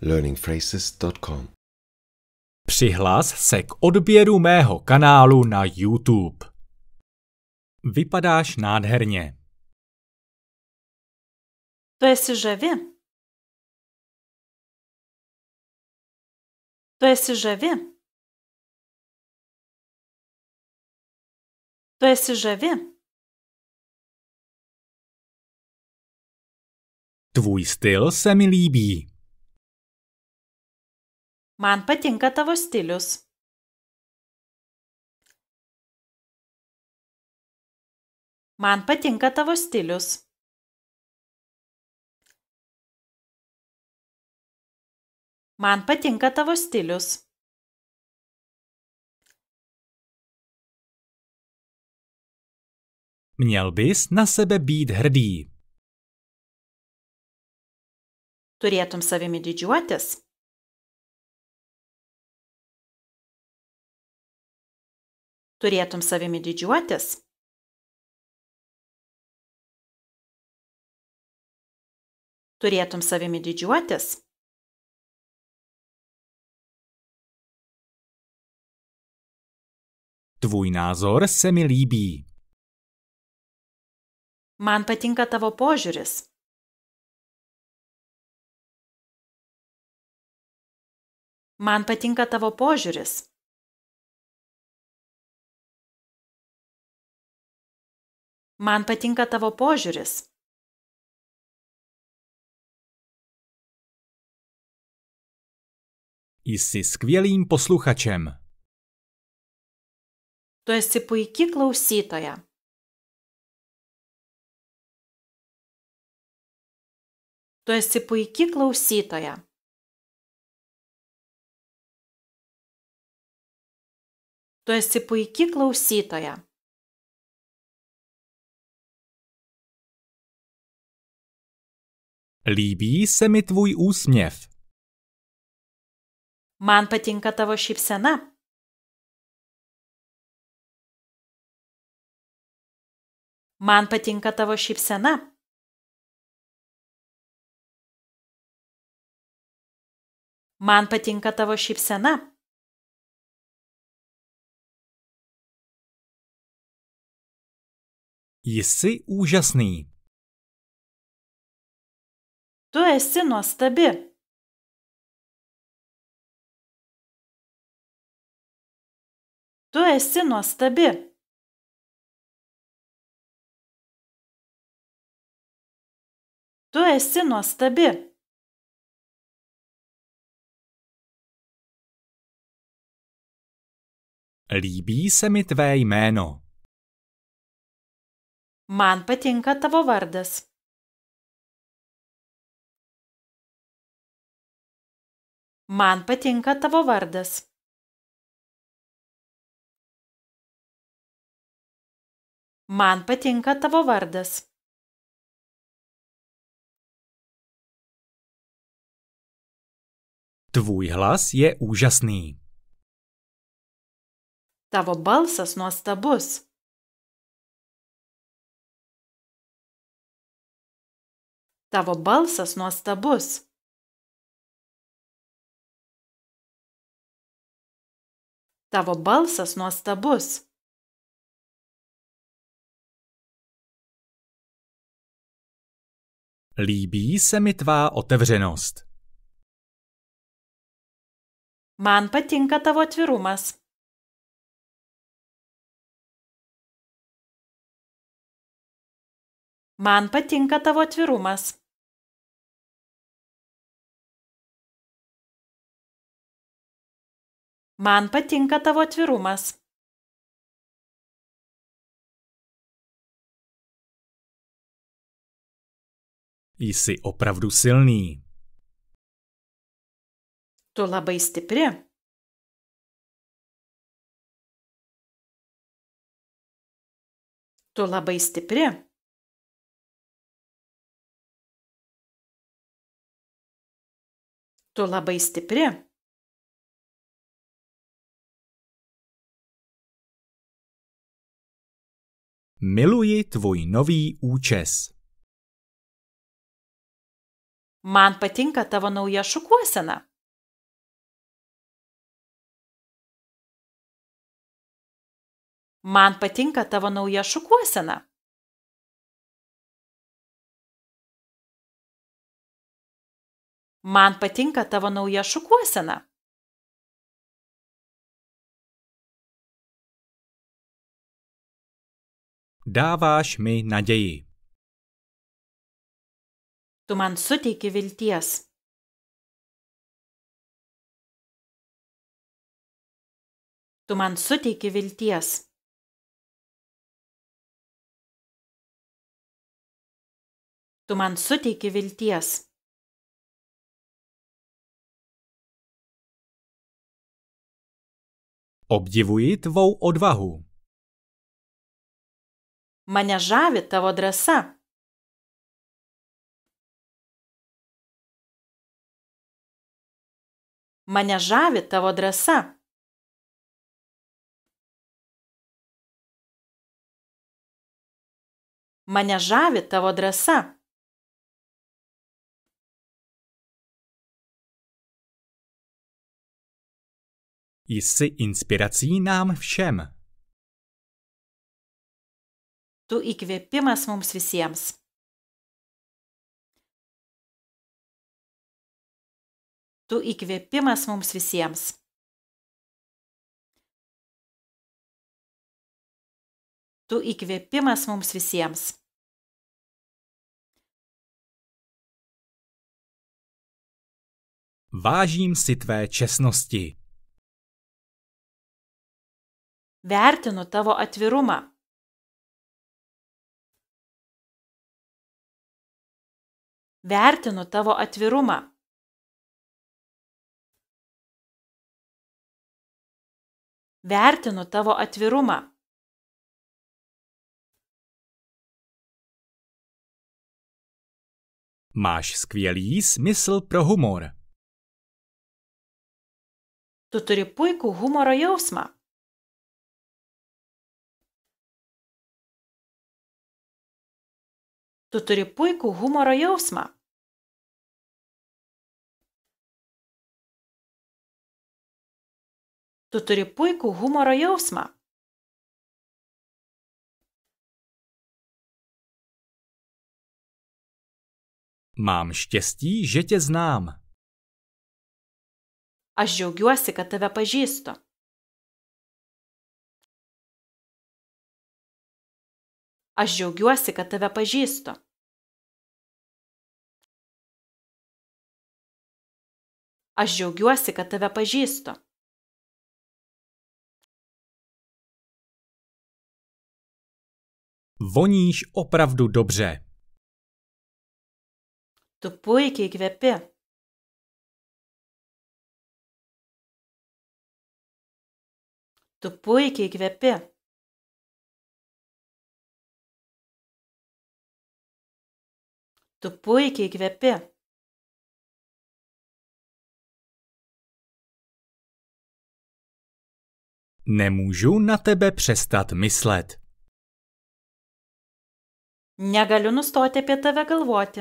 learningphrases.com. Přihlas se k odběru mého kanálu na YouTube. Vypadáš nádherně. To je si živě? To je si živě? To je si živě? Tvůj styl se mi líbí. man patinka tavo stilius man patinka tavo stilius man patinka tavo stilius Měl bys na sebe být hrdý. Turėtum savimi didžiuotis. turėtum savimi didžiuotis turėtum savimi didžiuotis Tvůj názor se mi líbí. Man patinka tavo požiūris. Man patinka tavo požiūris. man patinka tavo požiūris Jsi skvělým posluchačem. Tu esi puikiai klausytoja. Tu esi puikiai klausytoja. Tu esi puikiai klausytoja. Líbí se mi tvůj úsměv. Man patinka tavo šipsena. Man patinka tavo šipsena. Man patinka tavo šipsena. Jsi úžasný. Tu esi nuostabi. Tu esi nuostabi. Tu esi nuostabi. Líbí se mi tvé jméno. Man patinka tavo vardas. Man patinka tavo vardas. Man patinka tavo vardas. Tvůj hlas je úžasný. Tavo balsas nuostabus. Tavo balsas nuostabus. Tavo balsas nuostabus. Líbí se mi tvá otevřenost. Man patinka tavo atvirumas. Man patinka tavo atvirumas. man patinka tavo atvirumas Jsi opravdu silný. Tu labai stipri. Tu labai stipri. Tu labai stipri. Miluji tvůj nový účes. Man patinka tavo nauja šukuosena. Man patinka tavo nauja šukuosena. Man patinka tavo nauja šukuosena. Dáváš mi naději. Tu man suteiki vilties. Tu man suteiki vilties. Tu man suteiki vilties. Obdivuji tvou odvahu. Mane žavi tavo drąsa. Mane žavi tavo drąsa. Mane žavi tavo drąsa. Jsi inspirací nám všem. tu įkvėpimas mums visiems. Tu įkvėpimas mums visiems. Tu įkvėpimas mums visiems. Vážím si tvé čestnosti. Vertinu tavo atvirumą. Vertinu tavo atvirumą. Vertinu tavo atvirumą. Máš skvělý smysl pro humor. Tu turi puikų humoro jausmą. Tu turi puikų humoro jausmą. Tu turi puikų humoro jausmą. Mám štěstí, že tě znám. Aš džiaugiuosi, kad tave pažįstu. Aš džiaugiuosi, kad tave pažįstu. Aš džiaugiuosi, kad tave pažįstu. Voníš opravdu dobře. Tu puikiai kvepi. Tu puikiai kvepi. tu puikiai kvepi Nemůžu na tebe přestat myslet. Negaliu nustoti apie tave galvoti.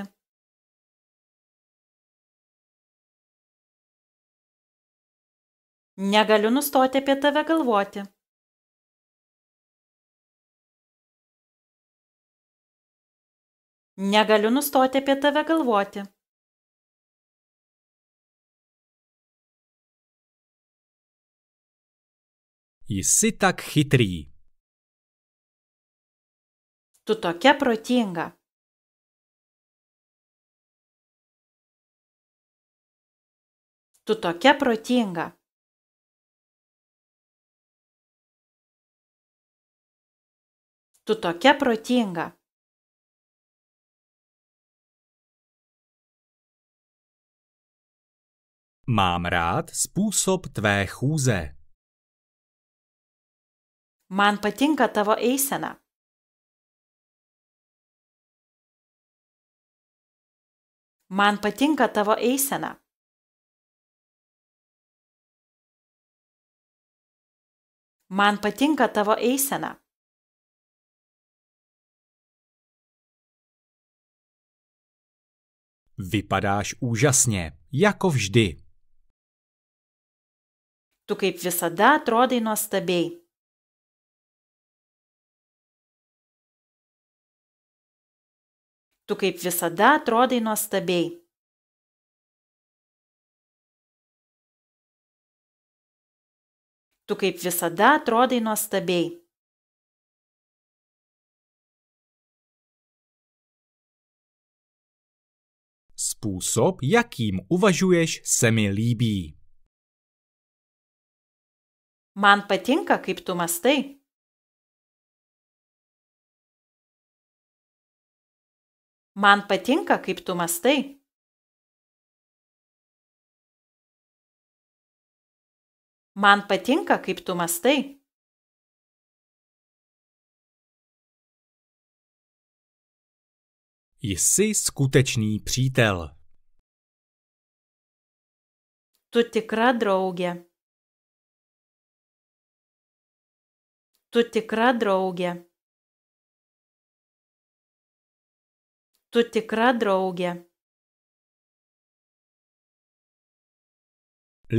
Negaliu nustoti apie tave galvoti. negaliu nustoti apie tave galvoti Jisi tak chytrý. Tu tokia protinga. Tu tokia protinga. Tu tokia protinga. Mám rád způsob tvé chůze. Man patinka tavo eisena. Man patinka tavo eisena. Man patinka tavo eisena. Vypadáš úžasně, jako vždy. Tu kaip visada atrodai nuostabiai. Tu kaip visada atrodai nuostabiai. Tu kaip visada atrodai nuostabiai. Sposób, jakim uważujesz, se mi líbí man patinka kaip tu mąstai man patinka kaip tu mąstai man patinka kaip tu mąstai Jsi skutečný přítel. Tu tikra draugė. Tu tikra draugė. Tu tikra draugė.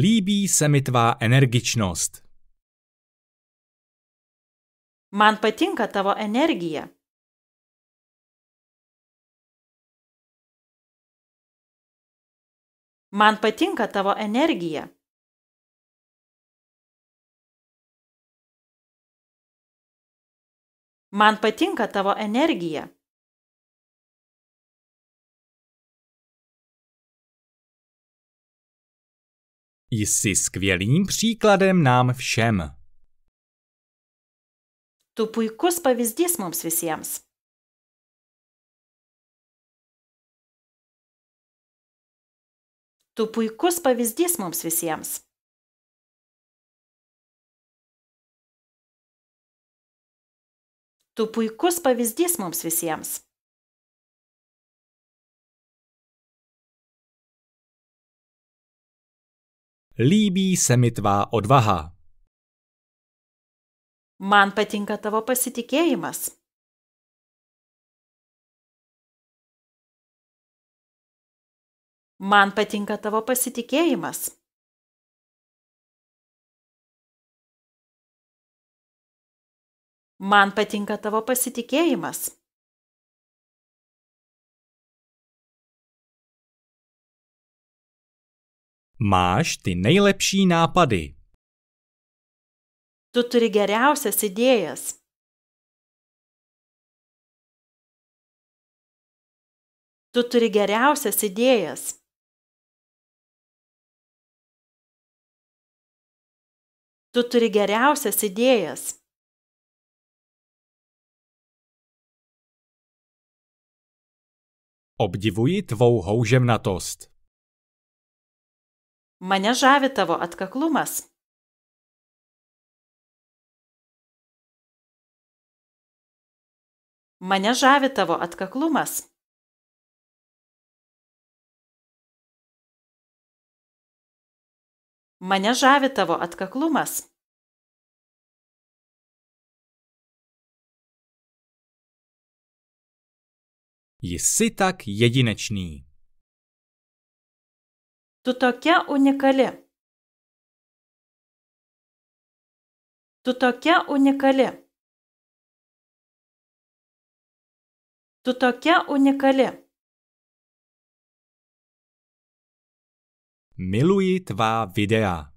Líbí se mi tvá energičnost. Man patinka tavo energija. Man patinka tavo energija. man patinka tavo energija Jsi skvělým příkladem nám všem. Tu puikus pavyzdys mums visiems. Tu puikus pavyzdys mums visiems. Tu puikus pavyzdys mums visiems. Líbí se mi tvá odvaha. Man patinka tavo pasitikėjimas. Man patinka tavo pasitikėjimas. Man patinka tavo pasitikėjimas. Máš ty nejlepší nápady. Tu turi geriausias idėjas. Tu turi geriausias idėjas. Tu turi geriausias idėjas. Obdivuji tvou houževnatost. Mane žavi tavo atkaklumas. Mane žavi tavo atkaklumas. Mane žavi tavo atkaklumas. Jisi tak jedinečný. Tu tokia unikali. Tu tokia unikali. Tu tokia unikali. Miluji tvá videa.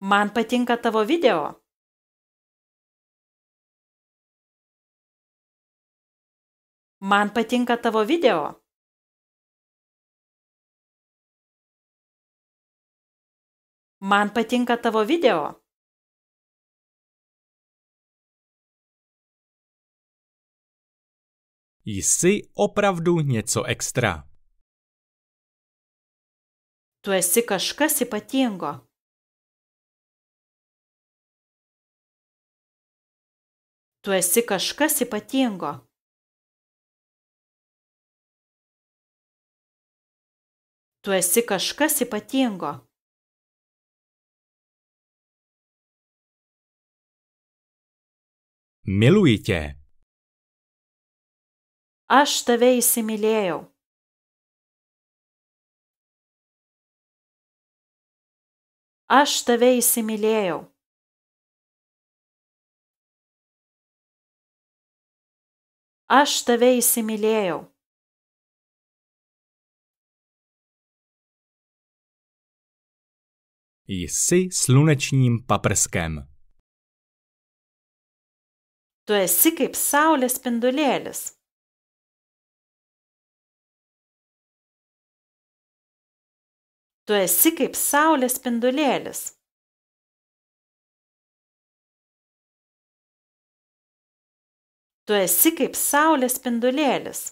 Man patinka tavo video. man patinka tavo video Man patinka tavo video. Jsi opravdu něco extra. Tu esi kažkas ypatingo. Tu esi kažkas ypatingo. Tu esi kažkas ypatingo. Miluji tě. Aš tave įsimylėjau. Aš tave įsimylėjau. Aš tave įsimylėjau. Jsi slunečním paprskem. Tu esi kaip saulės spindulėlis. Tu esi kaip saulės spindulėlis. Tu esi kaip saulės spindulėlis.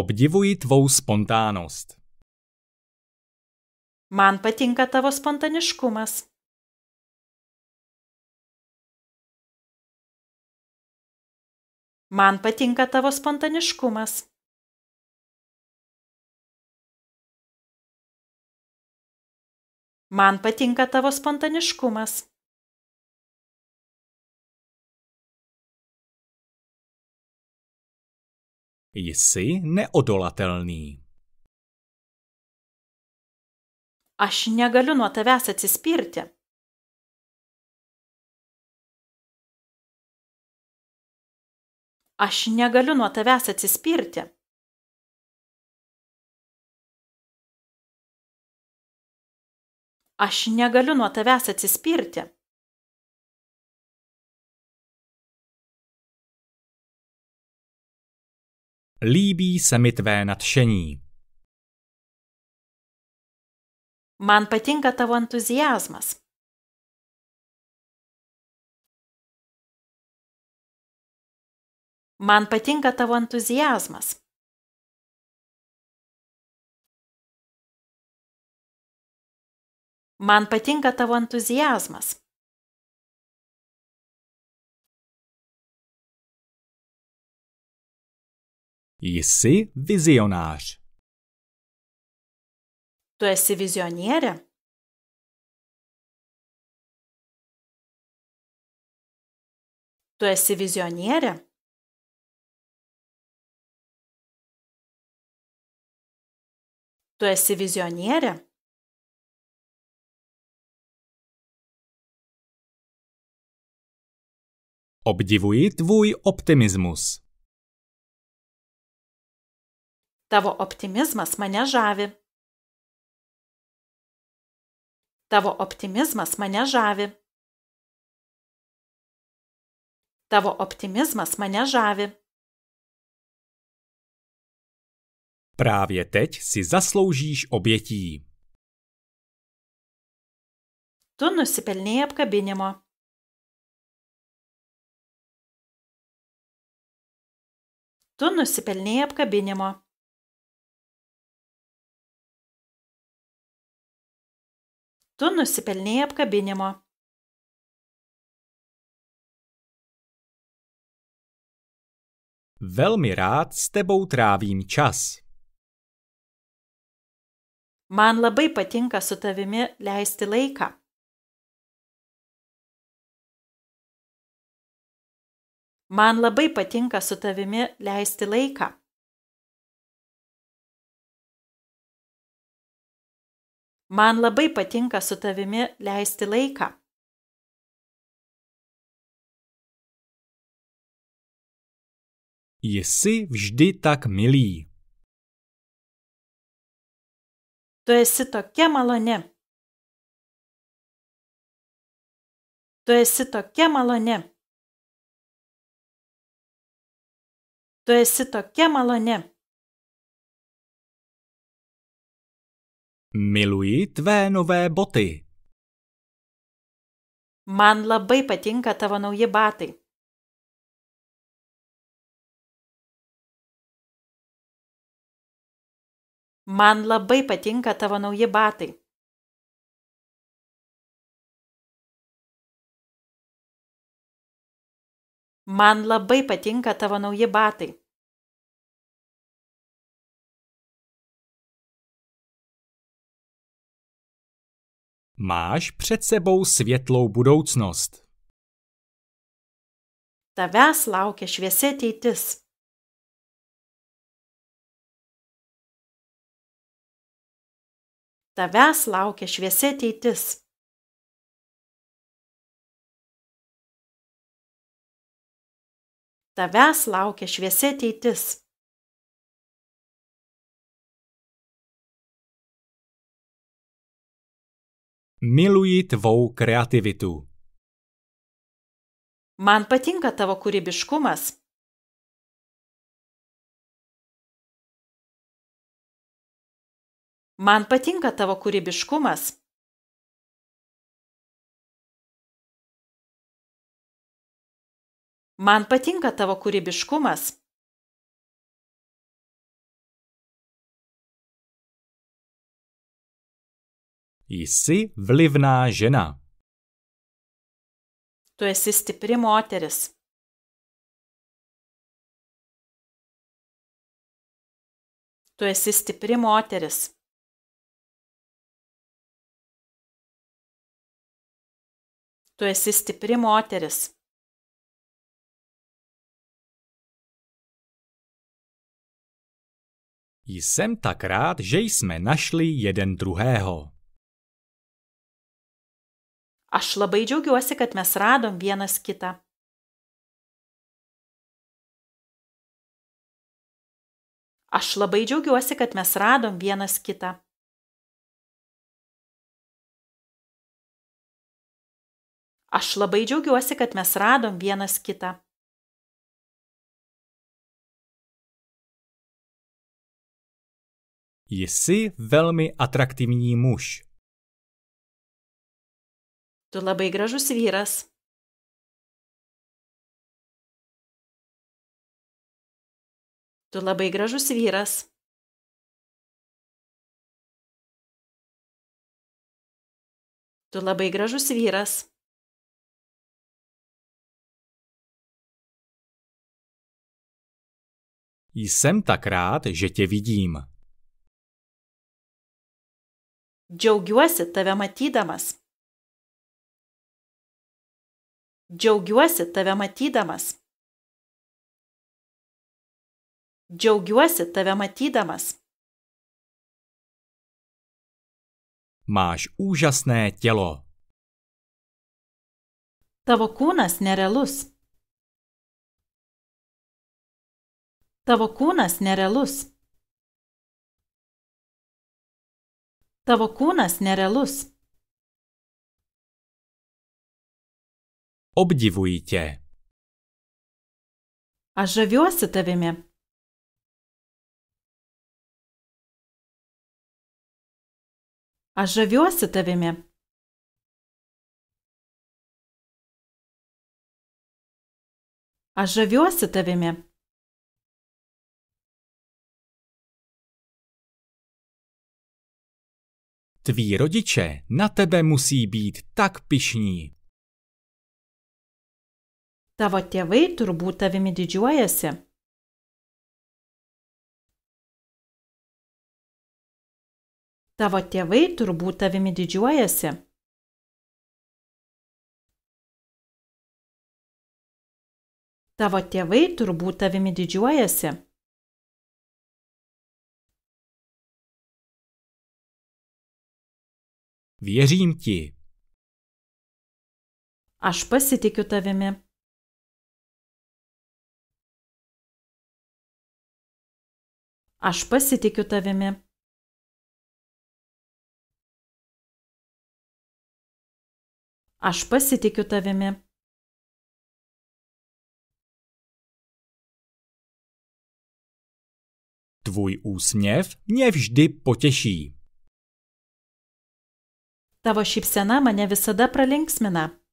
Obdivuji tvou spontánnost. Man patinka tavo spontaniškumas. Man patinka tavo spontaniškumas. Man patinka tavo spontaniškumas. jsi neodolatelný. Aš negaliu nuo tavęs atsispirti. Aš negaliu nuo tavęs atsispirti. Aš negaliu nuo tavęs atsispirti. Líbí se mi tvé nadšení. Man patinka tavo entuzijazmas. Man patinka tavo entuzijazmas. Man patinka tavo entuzijazmas. Jsi vizionář. Tu jsi vizioniera? Tu jsi vizioniera? Tu jsi vizioniera? Obdivuji tvůj optimismus. Tavo optimizmas mane žavi. Tavo optimizmas mane žavi. Tavo optimizmas mane žavi. Právě teď si zasloužíš obětí. Tu nusipelnėjai apkabinimo. Tu nusipelnėjai apkabinimo. tu nusipelnei apkabinimo Velmi rád s tebou trávím čas. Man labai patinka su tavimi leisti laiką. Man labai patinka su tavimi leisti laiką. Man labai patinka su tavimi leisti laiką. Jsi vždy tak milý. Tu esi tokia maloni. Tu esi tokia maloni. Tu esi tokia maloni. Miluji tvé nové boty. Man labai patinka tavo nauji batai. Man labai patinka tavo nauji batai. Man labai patinka tavo nauji batai. Máš před sebou světlou budoucnost. Tavęs laukia šviesi ateitis. Tavęs laukia šviesi ateitis. Tavęs laukia šviesi ateitis. Miluji tvou kreativitu. Man patinka tavo kūrybiškumas. Man patinka tavo kūrybiškumas. Man patinka tavo kūrybiškumas. Jsi vlivná žena. Tu jsi stipri moteris. Tu jsi stipri moteris. Tu jsi stipri moteris. Jsem tak rád, že jsme našli jeden druhého. Aš labai džiaugiuosi, kad mes radom vienas kitą. Aš labai džiaugiuosi, kad mes radom vienas kitą. Aš labai džiaugiuosi, kad mes radom vienas kitą. Jsi velmi atraktivní muž. Tu labai gražus vyras. Tu labai gražus vyras. Tu labai gražus vyras. Jsem tak rád, že tě vidím. Džiaugiuosi tave matydamas. Džiaugiuosi tave matydamas. Džiaugiuosi tave matydamas. Máš úžasné tělo. Tavo kūnas nerealus. Tavo kūnas nerealus. Tavo kūnas nerealus. Obdivuji tě. Aš žaviuosi tavimi. Aš žaviuosi tavimi. Aš žaviuosi tavimi. Tví rodiče na tebe musí být tak pišní. Tavo tėvai turbūt tavimi didžiuojasi. Tavo tėvai turbūt tavimi didžiuojasi. Tavo tėvai turbūt tavimi didžiuojasi. Věřím ti. Aš pasitikiu tavimi. aš pasitikiu tavimi. Aš pasitikiu tavimi. Twój úsměv mě vždy potěší. Tavo šypsena mane visada pralinksmina.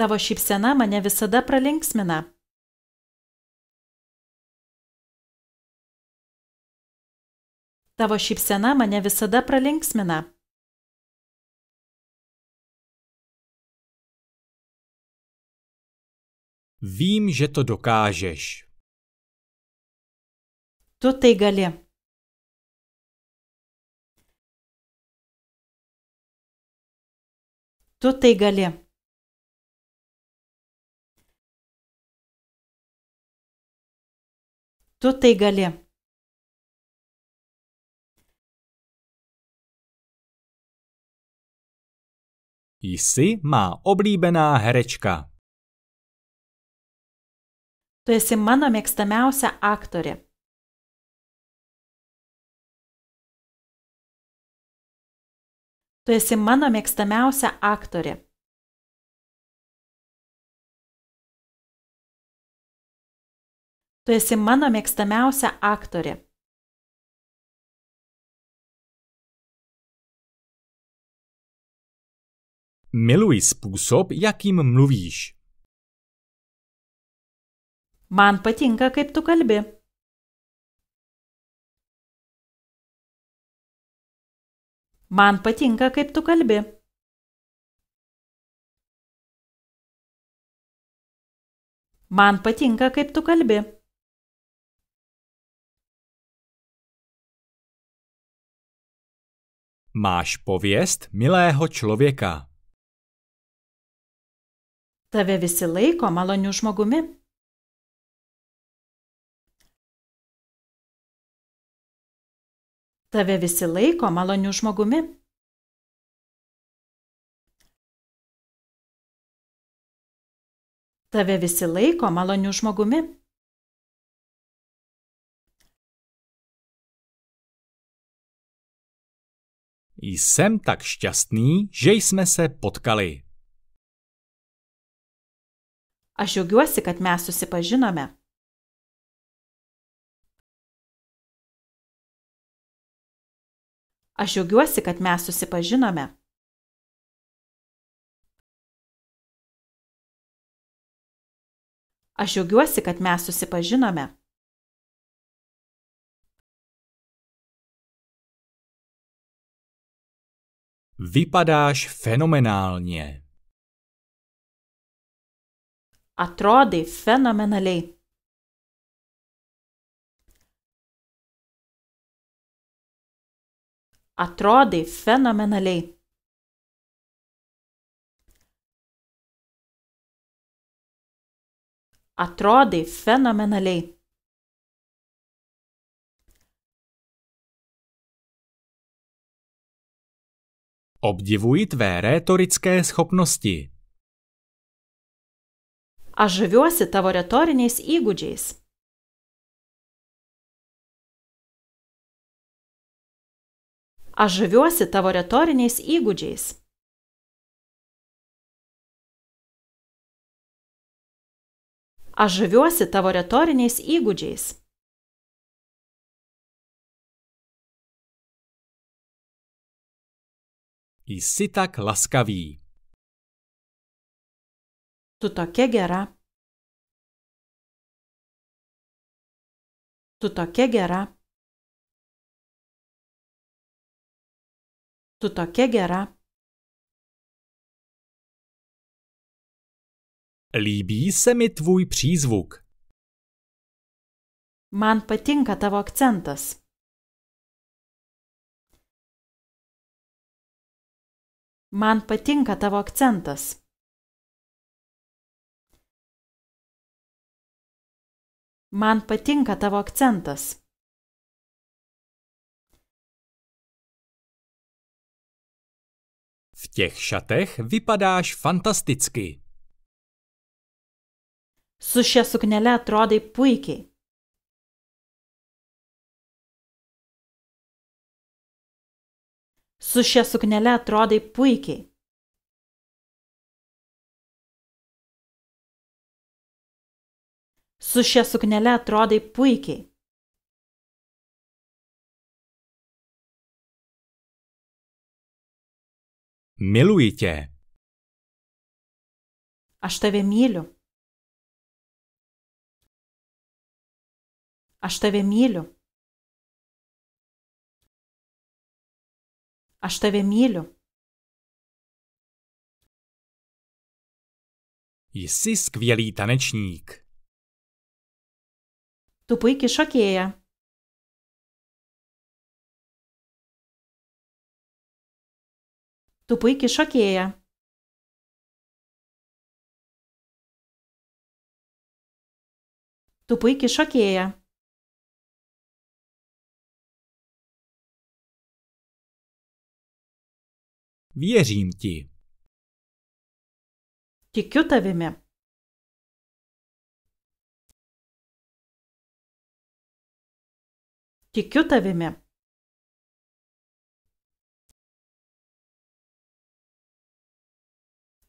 Tavo šypsena mane visada pralinksmina. Tavo šypsena mane visada pralinksmina. Vím, že to dokážeš. Tu tai gali. Tu tai gali. Tu tai gali. Jsi má oblíbená herečka. Tu esi mano mėgstamiausia aktorė. Tu esi mano mėgstamiausia aktorė. Tu esi mano mėgstamiausia aktorė. Miluji sposób, jakim mówisz. Man patinka, kaip tu kalbi. Man patinka, kaip tu kalbi. Man patinka, kaip tu kalbi. Máš pověst milého člověka. Tave visi laiko maloniu žmogumi. Tave visi laiko maloniu žmogumi. Tave visi laiko maloniu žmogumi. Jsem tak šťastný, že jsme se potkali. Aš džiaugiuosi, kad mes susipažinome. Aš džiaugiuosi, kad mes susipažinome. Aš džiaugiuosi, kad mes susipažinome. Vypadáš fenomenálně. Atrodai fenomenaliai. Atrodai fenomenaliai. Atrodai fenomenaliai. Obdivuji tvé rétorické schopnosti. Aš žaviuosi tavo retoriniais įgūdžiais. Aš žaviuosi tavo retoriniais įgūdžiais. Aš žaviuosi tavo retoriniais įgūdžiais. jsi tak laskavý. Tu tokia gera. Tu tokia gera. Tu tokia gera. Líbí se mi tvůj přízvuk. Man patinka tavo akcentas. Man patinka tavo akcentas. Man patinka tavo akcentas. V těch šatech vypadáš fantasticky. Su šia suknele atrodai puikiai. Su šia suknele atrodai puikiai. Su šia suknele atrodai puikiai. Miluji tě. Aš tave myliu. Aš tave myliu. Aš tave myliu. Jsi skvělý tanečník. Tu puikiai šokėja. Tu puikiai šokėja. Tu puikiai šokėja. Věřím ti. Tikiu tavimi. Tikiu tavimi.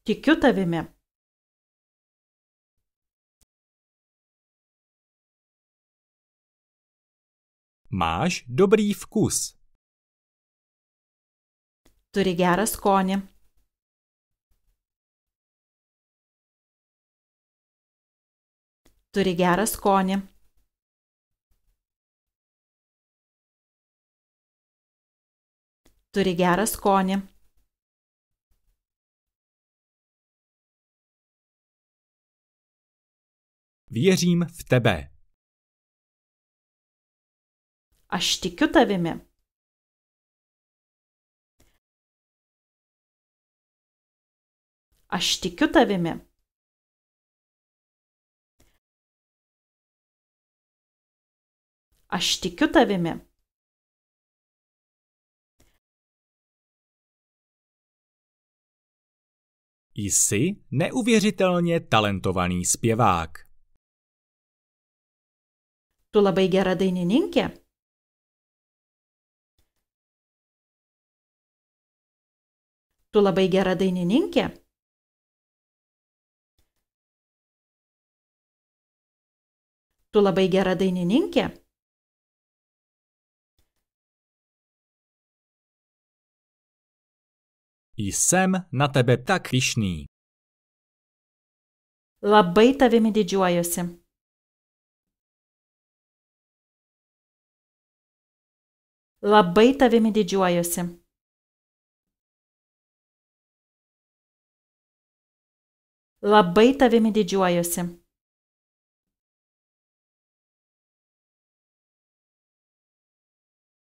Tikiu tavimi. Máš dobrý vkus. turi gerą skonį. Turi gerą skonį. Turi gerą skonį. Věřím v tebe. Aš tikiu tavimi. Aš tikiu tavimi. Aš tikiu tavimi. Jsi neuvěřitelně talentovaný zpěvák. Tu labai gera dainininkė. Tu labai gera dainininkė. Tu labai gera dainininkė. Jsem na tebe tak pišný. Labai tavimi didžiuojuosi. Labai tavimi didžiuojuosi. Labai tavimi didžiuojuosi.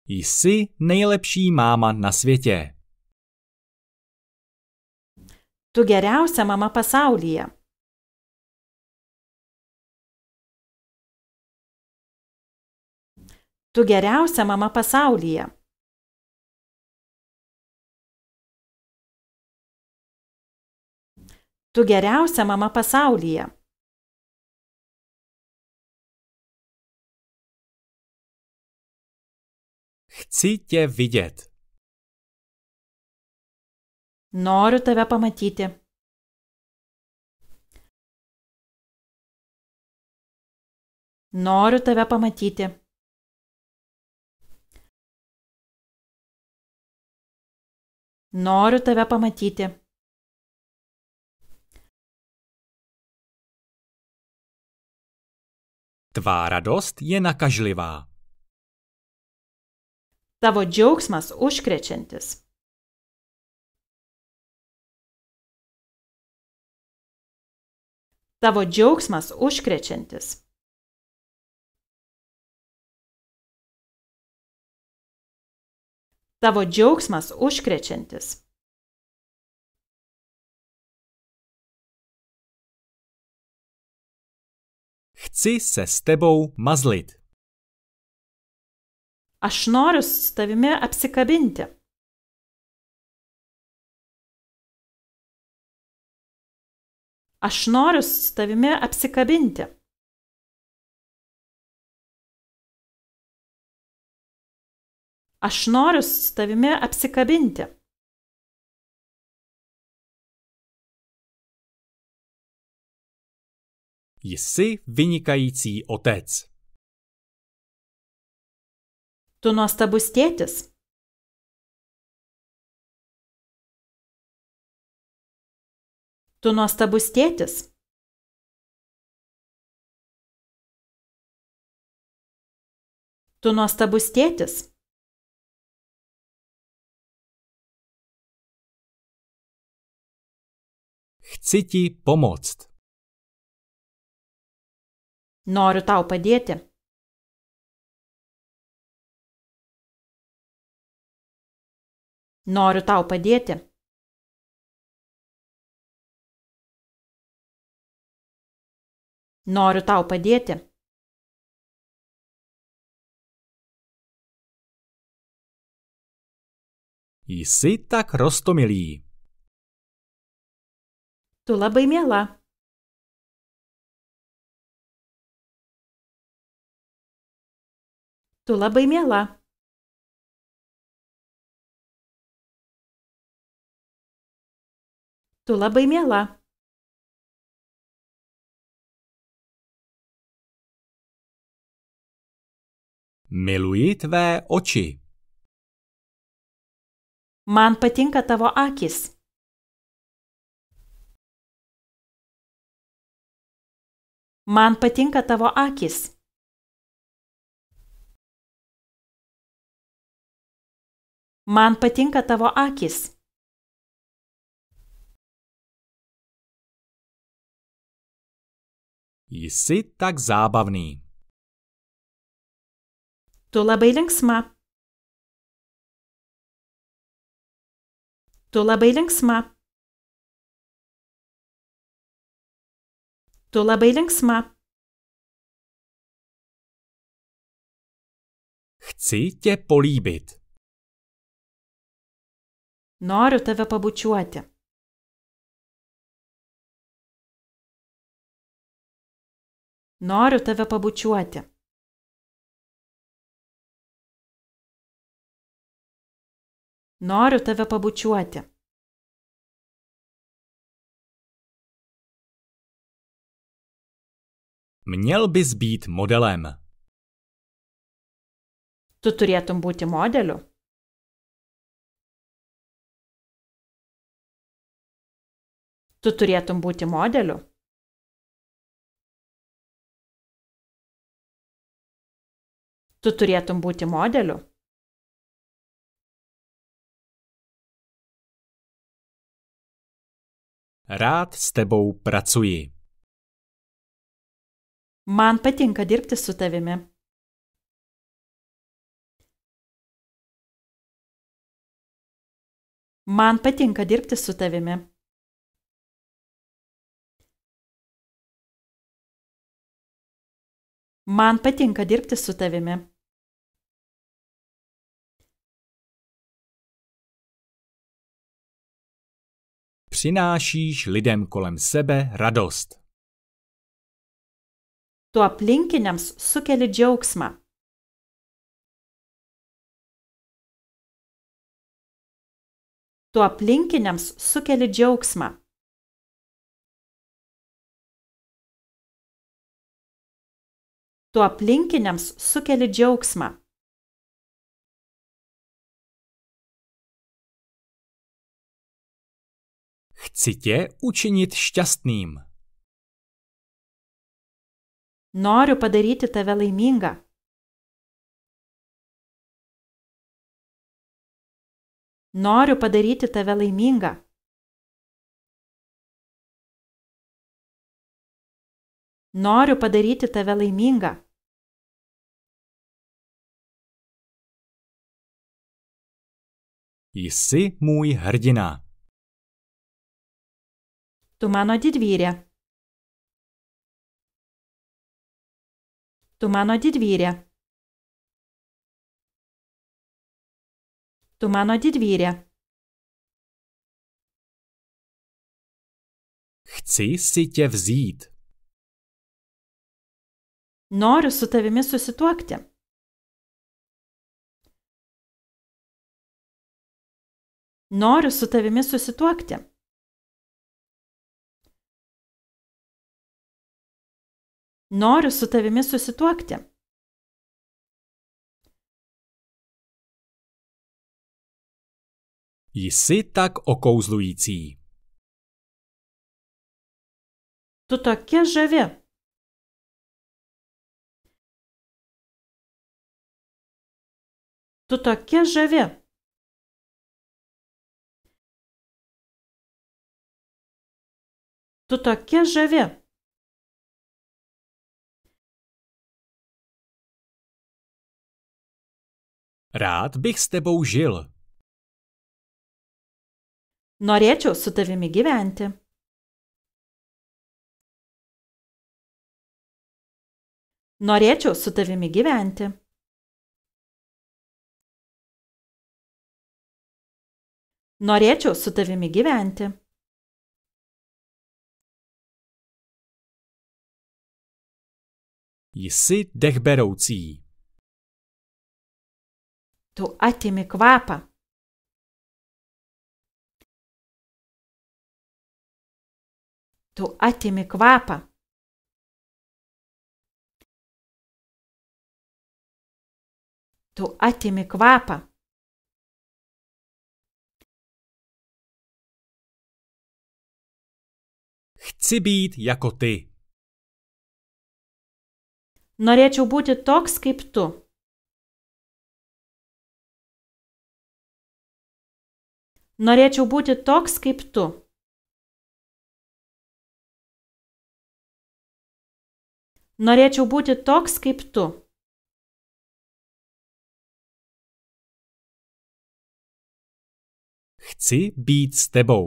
Jsi nejlepší máma na světě. Tu geriausia mama pasaulyje. Tu geriausia mama pasaulyje. Tu geriausia mama pasaulyje. Chci tě vidět. Noriu tave pamatyti. Noriu tave pamatyti. Noriu tave pamatyti. Tvá radost je nakažlivá. Tavo džiaugsmas užkrečiantis. Tavo džiaugsmas užkrečiantis. Tavo džiaugsmas užkrečiantis. Chci se s tebou mazlit. Aš noriu su tavimi apsikabinti. Aš noriu su tavimi apsikabinti. Aš noriu su tavimi apsikabinti. Jsi vynikající otec. Tu nuostabus tėtis. Tu nuostabus tėtis. Tu nuostabus tėtis. Chci ti pomoct. Noriu tau padėti. Noriu tau padėti. Noriu tau padėti. Jsi tak roztomilý. Tu labai miela. Tu labai miela. Tu labai miela. Miluji tvé oči. Man patinka tavo akis. Man patinka tavo akis. Man patinka tavo akis. Jsi tak zábavný. Du labai linksma. Du labai linksma. Du labai linksma. Chci tě políbit. Noriu tave pabučiuoti. Noriu tave pabučiuoti. Noriu tave pabučiuoti. Měl bys být modelem. Tu turėtum būti modeliu. Tu turėtum būti modeliu. tu turėtum būti modeliu. Rád s tebou pracuji. Man patinka dirbti su tavimi. Man patinka dirbti su tavimi. Man patinka dirbti su tavimi. přinášíš lidem kolem sebe radost. Tu aplinkiniams sukeli džiaugsmą. Tu aplinkiniams sukeli džiaugsmą. Tu aplinkiniams sukeli džiaugsmą. Chci tě učinit šťastným. Noriu padaryti tave laimingą. Noriu padaryti tave laimingą. Noriu padaryti tave laimingą. Jsi můj hrdina. Tu mano didvyrė. Tu mano didvyrė. Tu mano didvyrė. Chci si tě vzít. Noriu su tavimi susituokti. Noriu su tavimi susituokti. Noriu su tavimi susituokti. Jsi tak okouzlující. Tu tokia žavi. Tu tokia žavi. Tu tokia žavi. Rád bych s tebou žil. Norėčiau su tavimi gyventi. Norėčiau su tavimi gyventi. Norėčiau su tavimi gyventi. Jsi dechberoucí. tu atimi kvapą. Tu atimi kvapą. Tu atimi kvapą. Chci být jako ty. Norėčiau būti toks kaip tu. Norėčiau būti toks kaip tu. Norėčiau būti toks kaip tu. Chci být s tebou.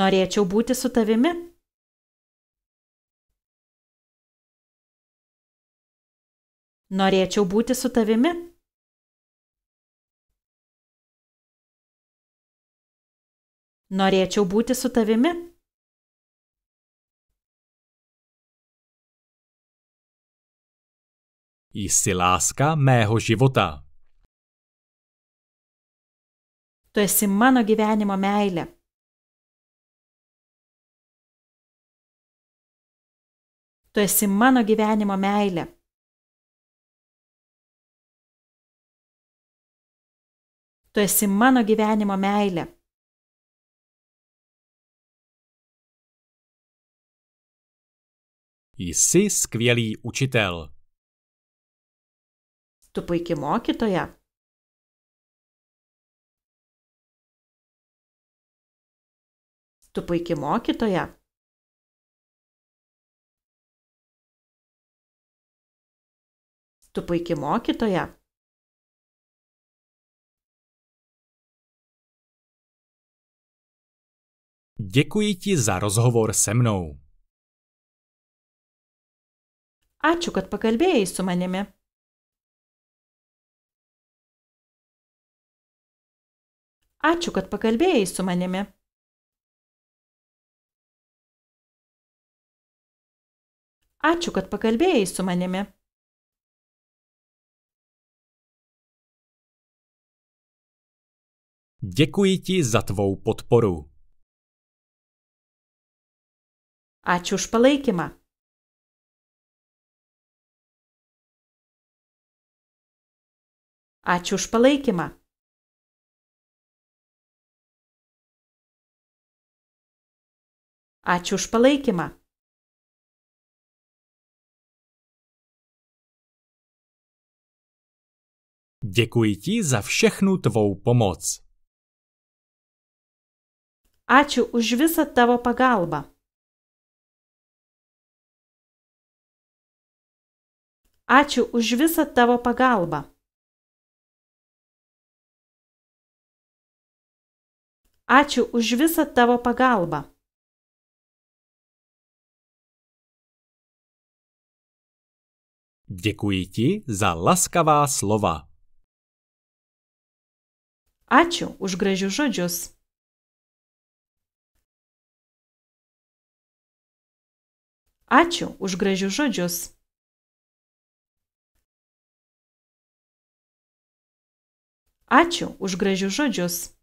Norėčiau būti su tavimi. Norėčiau būti su tavimi. Norėčiau būti su tavimi. Jsi láska mého života. Tu esi mano gyvenimo meilė. Tu esi mano gyvenimo meilė. Tu esi mano gyvenimo meilė. Jsi skvělý učitel. Tu puikiai mokytoja. Tu puikiai mokytoja. Tu puikiai mokytoja. Děkuji ti za rozhovor se mnou. Ačiū, kad pakalbėjai su manimi. Ačiū, kad pakalbėjai su manimi. Ačiū, kad pakalbėjai su manimi. Děkuji ti za tvou podporu. Ačiū už palaikymą. Ačiū už palaikymą. Ačiū už palaikymą. Děkuji ti za všechnu tvou pomoc. Ačiū už visą tavo pagalbą. Ačiū už visą tavo pagalbą. Ačiū už visą tavo pagalbą. Děkuji ti za laskavá slova. Ačiū už gražius žodžius. Ačiū už gražius žodžius. Ačiū už gražius žodžius.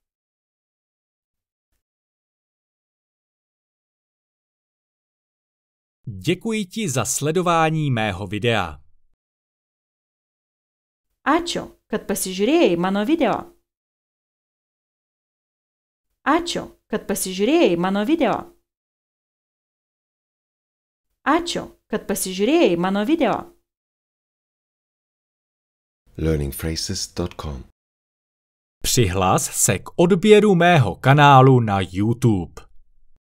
Děkuji ti za sledování mého videa. Ačo, kad pasižiūrėjai mano video. Ačo, kad pasižiūrėjai mano video. Ačo, kad pasižiūrėjai mano video. learningphrases.com Přihlás se k odběru mého kanálu na YouTube.